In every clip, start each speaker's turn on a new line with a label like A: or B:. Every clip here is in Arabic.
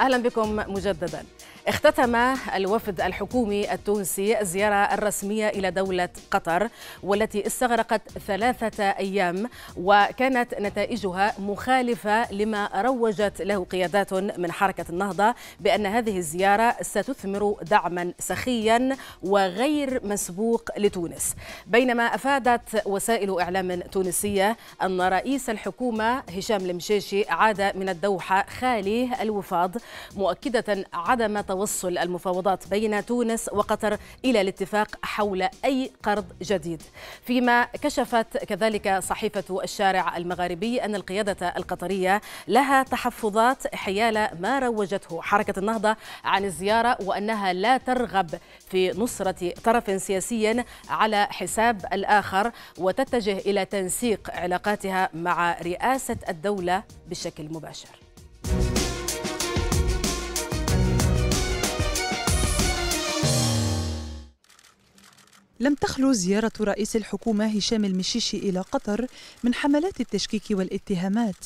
A: أهلا بكم مجددا اختتم الوفد الحكومي التونسي الزيارة الرسمية إلى دولة قطر والتي استغرقت ثلاثة أيام وكانت نتائجها مخالفة لما روجت له قيادات من حركة النهضة بأن هذه الزيارة ستثمر دعما سخيا وغير مسبوق لتونس بينما أفادت وسائل إعلام تونسية أن رئيس الحكومة هشام المشيشي عاد من الدوحة خالي الوفاض مؤكدة عدم توصل المفاوضات بين تونس وقطر إلى الاتفاق حول أي قرض جديد فيما كشفت كذلك صحيفة الشارع المغاربي أن القيادة القطرية لها تحفظات حيال ما روجته حركة النهضة عن الزيارة وأنها لا ترغب في نصرة طرف سياسي على حساب الآخر وتتجه إلى تنسيق علاقاتها مع رئاسة الدولة بشكل مباشر
B: لم تخلو زيارة رئيس الحكومة هشام المشيشي إلى قطر من حملات التشكيك والاتهامات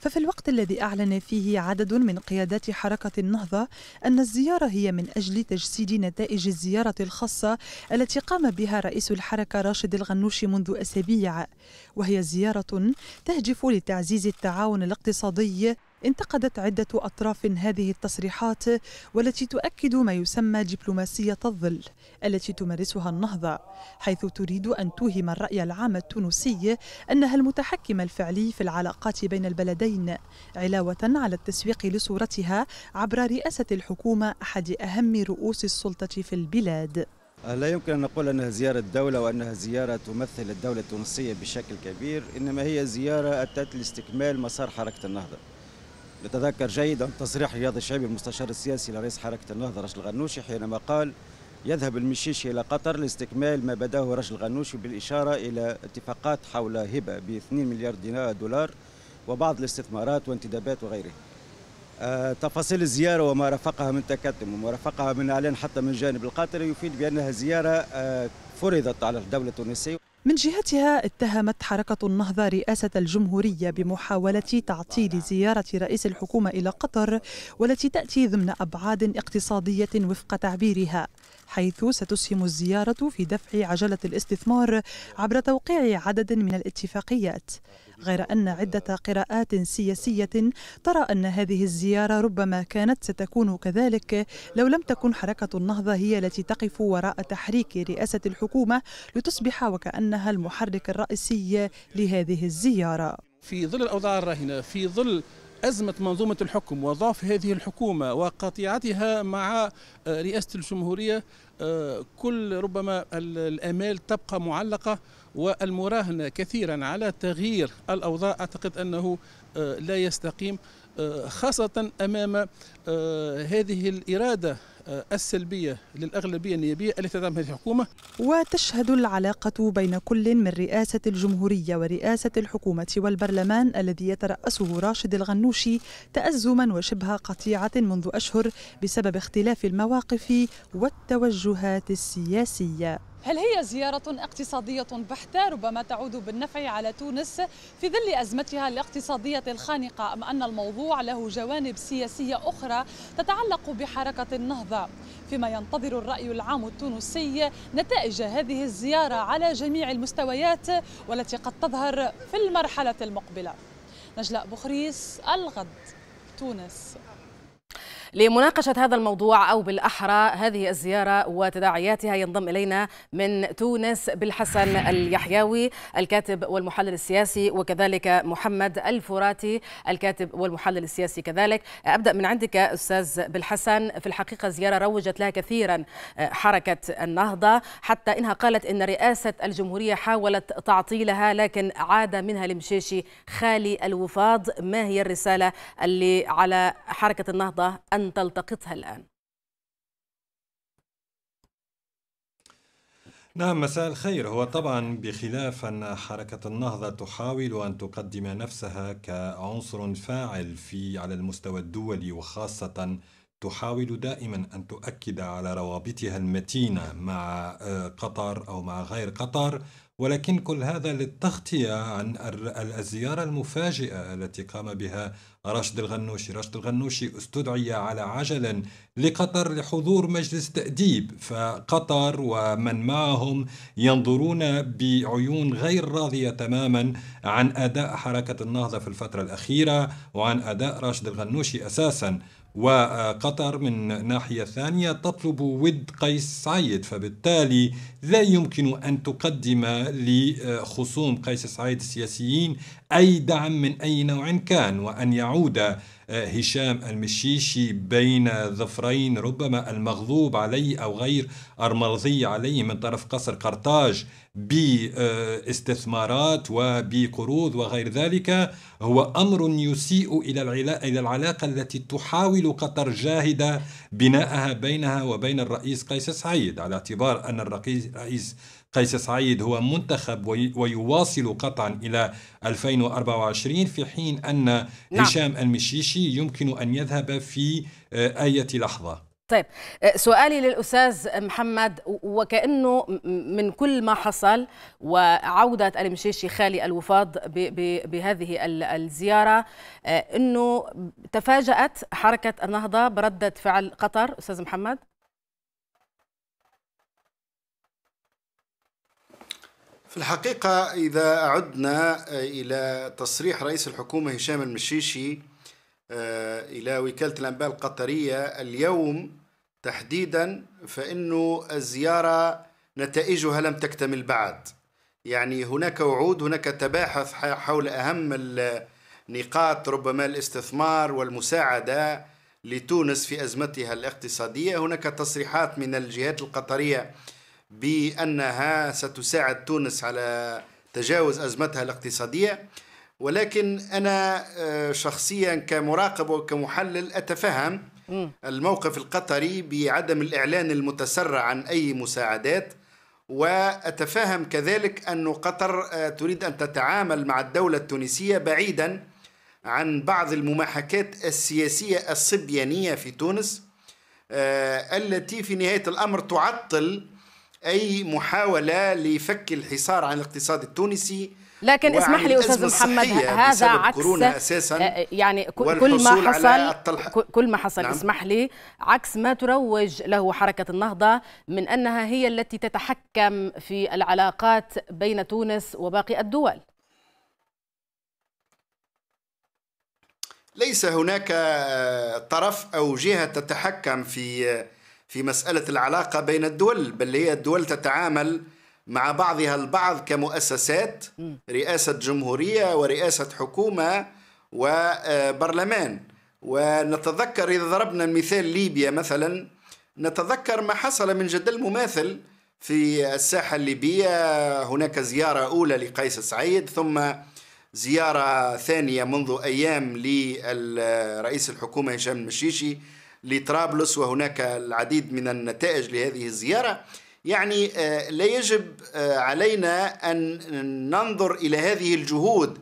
B: ففي الوقت الذي أعلن فيه عدد من قيادات حركة النهضة أن الزيارة هي من أجل تجسيد نتائج الزيارة الخاصة التي قام بها رئيس الحركة راشد الغنوشي منذ أسابيع وهي زيارة تهدف لتعزيز التعاون الاقتصادي انتقدت عدة أطراف هذه التصريحات والتي تؤكد ما يسمى دبلوماسية الظل التي تمارسها النهضة حيث تريد أن توهم الرأي العام التونسي أنها المتحكم الفعلي في العلاقات بين البلدين علاوة على التسويق لصورتها عبر رئاسة الحكومة أحد أهم رؤوس السلطة في البلاد
C: لا يمكن أن نقول أنها زيارة دولة وأنها زيارة تمثل الدولة التونسية بشكل كبير إنما هي زيارة أتت لاستكمال مسار حركة النهضة نتذكر جيدا تصريح رياض الشعبي المستشار السياسي لرئيس حركة النهضة رشل الغنوشي حينما قال يذهب المشيشي إلى قطر لاستكمال ما بداه رشل الغنوشي بالإشارة إلى اتفاقات حول هبة ب 2 مليار دولار وبعض الاستثمارات وانتدابات وغيره آه، تفاصيل الزيارة وما رافقها من تكتم وما رافقها من إعلان حتى من جانب القطري يفيد بأنها زيارة آه، فرضت على الدولة التونسية
B: من جهتها اتهمت حركة النهضة رئاسة الجمهورية بمحاولة تعطيل زيارة رئيس الحكومة إلى قطر والتي تأتي ضمن أبعاد اقتصادية وفق تعبيرها حيث ستسهم الزيارة في دفع عجلة الاستثمار عبر توقيع عدد من الاتفاقيات غير أن عدة قراءات سياسية ترى أن هذه الزيارة ربما كانت ستكون كذلك لو لم تكن حركة النهضة هي التي تقف وراء تحريك رئاسة الحكومة لتصبح وكأنها المحرك الرئيسي لهذه الزيارة
D: في ظل الأوضاع الراهنة في ظل أزمة منظومة الحكم وضعف هذه الحكومة وقطيعتها مع آه، رئاسة الجمهورية آه، كل ربما الامال تبقى معلقه والمراهنه كثيرا على تغيير الاوضاع اعتقد انه آه، لا يستقيم خاصه امام هذه الاراده آه، السلبية للأغلبية النيابية التي تدعم هذه الحكومة
B: وتشهد العلاقة بين كل من رئاسة الجمهورية ورئاسة الحكومة والبرلمان الذي يترأسه راشد الغنوشي تأزما وشبه قطيعة منذ أشهر بسبب اختلاف المواقف والتوجهات السياسية هل هي زيارة اقتصادية بحتة ربما تعود بالنفع على تونس في ظل أزمتها الاقتصادية الخانقة أم أن الموضوع له جوانب سياسية أخرى تتعلق بحركة النهضة فيما ينتظر الرأي العام التونسي نتائج هذه الزيارة على جميع المستويات والتي قد تظهر في المرحلة المقبلة نجلاء بخريس الغد تونس
A: لمناقشة هذا الموضوع أو بالأحرى هذه الزيارة وتداعياتها ينضم إلينا من تونس بالحسن اليحياوي الكاتب والمحلل السياسي وكذلك محمد الفراتي الكاتب والمحلل السياسي كذلك أبدأ من عندك أستاذ بالحسن في الحقيقة زيارة روجت لها كثيرا آه، حركة النهضة حتى إنها قالت إن رئاسة الجمهورية حاولت تعطيلها لكن عاد منها المشيشي خالي الوفاض ما هي الرسالة اللي على حركة النهضة أن أن تلتقطها الآن؟
D: نعم مساء الخير هو طبعا بخلاف أن حركة النهضة تحاول أن تقدم نفسها كعنصر فاعل في على المستوى الدولي وخاصة تحاول دائما أن تؤكد على روابطها المتينة مع آه، قطر أو مع غير قطر ولكن كل هذا للتغطية عن الزيارة المفاجئة التي قام بها راشد الغنوشي راشد الغنوشي استدعي على عجل لقطر لحضور مجلس تأديب فقطر ومن معهم ينظرون بعيون غير راضية تماما عن أداء حركة النهضة في الفترة الأخيرة وعن أداء راشد الغنوشي أساسا وقطر من ناحية ثانية تطلب ود قيس سعيد فبالتالي لا يمكن أن تقدم لخصوم قيس سعيد السياسيين أي دعم من أي نوع كان وأن يعود يعود آه، هشام المشيشي بين ظفرين ربما المغضوب عليه أو غير المرضي عليه من طرف قصر قرطاج باستثمارات آه، وبقروض وغير ذلك هو أمر يسيء إلى العلاقة التي تحاول قطر جاهدة بناءها بينها وبين الرئيس قيس سعيد على اعتبار أن الرئيس قيس سعيد هو منتخب ويواصل قطعا إلى 2024 في حين أن نعم. هشام المشيشي يمكن أن يذهب في آه، أي لحظة
A: طيب آه، سؤالي للأستاذ محمد وكأنه من كل ما حصل وعودة المشيشي خالي الوفاض بهذه الزيارة آه، أنه تفاجأت حركة النهضة بردة فعل قطر أستاذ محمد
C: في الحقيقة إذا عدنا إلى تصريح رئيس الحكومة هشام المشيشي آه، إلى وكالة الأنباء القطرية اليوم تحديدا فإنه الزيارة نتائجها لم تكتمل بعد يعني هناك وعود هناك تباحث حول أهم النقاط ربما الاستثمار والمساعدة لتونس في أزمتها الاقتصادية هناك تصريحات من الجهات القطرية بأنها ستساعد تونس على تجاوز أزمتها الاقتصادية ولكن أنا آه، شخصيا كمراقب وكمحلل أتفهم الموقف القطري بعدم الإعلان المتسرع عن أي مساعدات وأتفهم كذلك أن قطر آه، تريد أن تتعامل مع الدولة التونسية بعيدا عن بعض المماحكات السياسية الصبيانية في تونس آه، التي في نهاية الأمر تعطل اي محاوله لفك الحصار عن الاقتصاد التونسي
B: لكن اسمح لي استاذ محمد هذا
C: عكس أساساً آه، آه،
A: يعني كل ما حصل كل ما حصل نعم. اسمح لي عكس ما تروج له حركه النهضه من انها هي التي تتحكم في العلاقات بين تونس وباقي الدول
C: ليس هناك طرف او جهه تتحكم في في مسألة العلاقة بين الدول بل هي الدول تتعامل مع بعضها البعض كمؤسسات رئاسة جمهورية ورئاسة حكومة وبرلمان ونتذكر إذا ضربنا مثال ليبيا مثلا نتذكر ما حصل من جد المماثل في الساحة الليبية هناك زيارة أولى لقيس سعيد ثم زيارة ثانية منذ أيام لرئيس الحكومة هشام المشيشي لطرابلس وهناك العديد من النتائج لهذه الزيارة يعني آه، لا يجب آه، علينا أن ننظر إلى هذه الجهود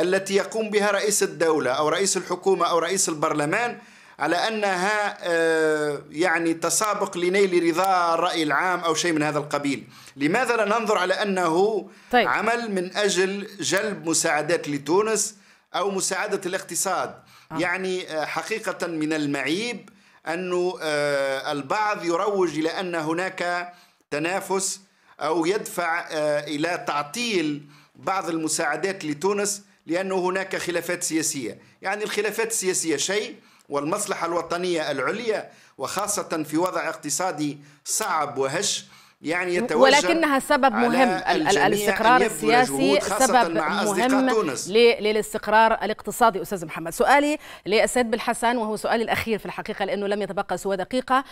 C: التي يقوم بها رئيس الدولة أو رئيس الحكومة أو رئيس البرلمان على أنها آه، يعني تسابق لنيل رضا الرأي العام أو شيء من هذا القبيل لماذا لا ننظر على أنه طيب. عمل من أجل جلب مساعدات لتونس أو مساعدة الاقتصاد آه. يعني حقيقة من المعيب أن آه، البعض يروج إلى أن هناك تنافس أو يدفع آه، إلى تعطيل بعض المساعدات لتونس لأن هناك خلافات سياسية يعني الخلافات السياسية شيء والمصلحة الوطنية العليا وخاصة في وضع اقتصادي صعب وهش يعني يتوجه ولكنها سبب مهم الاستقرار السياسي سبب مهم
A: للاستقرار الاقتصادي استاذ محمد سؤالي للسيد بالحسن وهو سؤالي الاخير في الحقيقه لانه لم يتبقى سوى دقيقه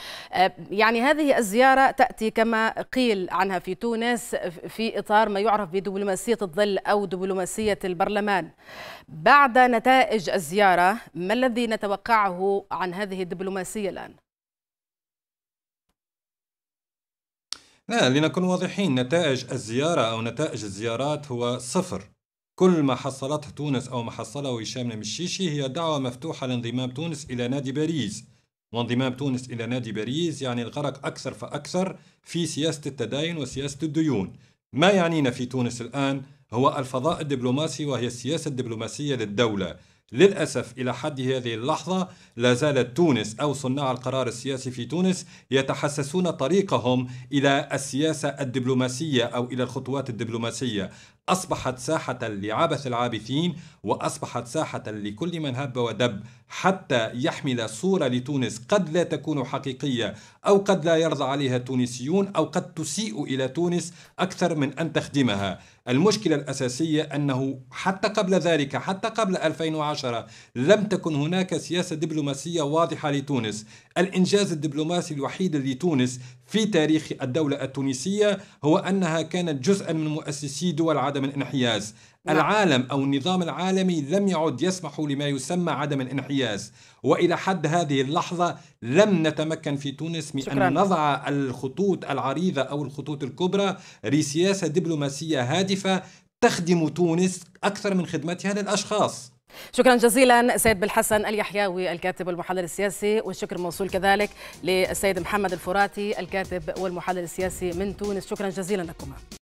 A: يعني هذه الزياره تاتي كما قيل عنها في تونس في اطار ما يعرف بدبلوماسيه الظل او دبلوماسيه البرلمان بعد نتائج الزياره ما الذي نتوقعه عن هذه الدبلوماسيه الان
D: لا لنكون واضحين نتائج الزيارة أو نتائج الزيارات هو صفر كل ما حصلته تونس أو ما حصله هشام المشيشي هي دعوة مفتوحة لانضمام تونس إلى نادي باريس وانضمام تونس إلى نادي باريس يعني الغرق أكثر فأكثر في سياسة التداين وسياسة الديون ما يعنينا في تونس الآن هو الفضاء الدبلوماسي وهي السياسة الدبلوماسية للدولة للأسف إلى حد هذه اللحظة لا زالت تونس أو صناع القرار السياسي في تونس يتحسسون طريقهم إلى السياسة الدبلوماسية أو إلى الخطوات الدبلوماسية أصبحت ساحة لعبث العابثين وأصبحت ساحة لكل من هب ودب حتى يحمل صورة لتونس قد لا تكون حقيقية أو قد لا يرضى عليها التونسيون أو قد تسيء إلى تونس أكثر من أن تخدمها المشكلة الأساسية أنه حتى قبل ذلك حتى قبل 2010 لم تكن هناك سياسة دبلوماسية واضحة لتونس الإنجاز الدبلوماسي الوحيد لتونس في تاريخ الدولة التونسية هو أنها كانت جزءا من مؤسسي دول عدم الانحياز نعم. العالم أو النظام العالمي لم يعد يسمح لما يسمى عدم الانحياز وإلى حد هذه اللحظة لم نتمكن في تونس من شكرا. أن نضع الخطوط العريضة أو الخطوط الكبرى لسياسة دبلوماسية هادفة تخدم تونس أكثر من خدمتها للأشخاص
A: شكرا جزيلا سيد بالحسن اليحياوي الكاتب والمحلل السياسي والشكر موصول كذلك للسيد محمد الفراتي الكاتب والمحلل السياسي من تونس شكرا جزيلا لكما